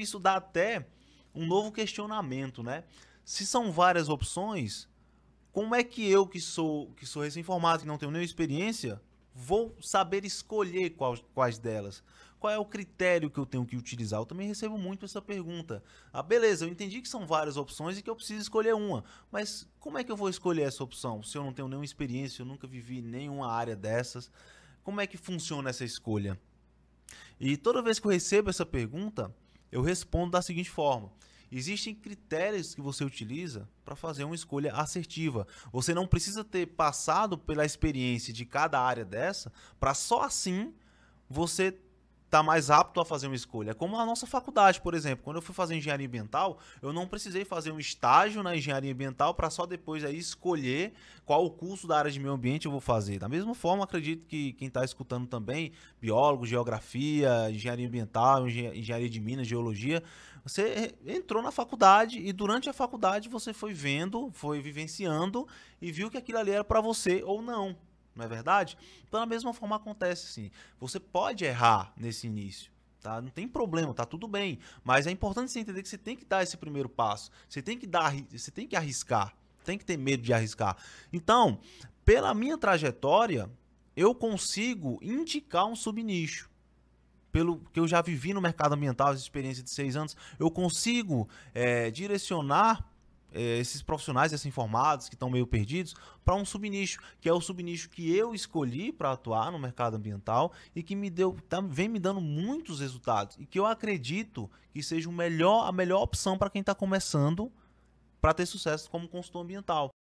isso dá até um novo questionamento, né? Se são várias opções, como é que eu que sou que sou recém-formado, que não tenho nenhuma experiência, vou saber escolher quais, quais delas? Qual é o critério que eu tenho que utilizar? Eu também recebo muito essa pergunta. Ah, beleza, eu entendi que são várias opções e que eu preciso escolher uma, mas como é que eu vou escolher essa opção se eu não tenho nenhuma experiência, eu nunca vivi nenhuma área dessas? Como é que funciona essa escolha? E toda vez que eu recebo essa pergunta, eu respondo da seguinte forma: existem critérios que você utiliza para fazer uma escolha assertiva. Você não precisa ter passado pela experiência de cada área dessa para só assim você tá mais apto a fazer uma escolha. É como na nossa faculdade, por exemplo, quando eu fui fazer engenharia ambiental, eu não precisei fazer um estágio na engenharia ambiental para só depois aí escolher qual o curso da área de meio ambiente eu vou fazer. Da mesma forma, acredito que quem está escutando também, biólogo, geografia, engenharia ambiental, engenharia de minas, geologia, você entrou na faculdade e durante a faculdade você foi vendo, foi vivenciando e viu que aquilo ali era para você ou não não é verdade? Então, da mesma forma acontece assim. Você pode errar nesse início, tá? Não tem problema, tá tudo bem. Mas é importante você entender que você tem que dar esse primeiro passo. Você tem que dar, você tem que arriscar. Tem que ter medo de arriscar. Então, pela minha trajetória, eu consigo indicar um subnicho. Pelo que eu já vivi no mercado ambiental, essa experiência de seis anos, eu consigo é, direcionar é, esses profissionais desinformados que estão meio perdidos para um subnicho, que é o subnicho que eu escolhi para atuar no mercado ambiental e que me deu, tá, vem me dando muitos resultados e que eu acredito que seja o melhor, a melhor opção para quem está começando para ter sucesso como consultor ambiental.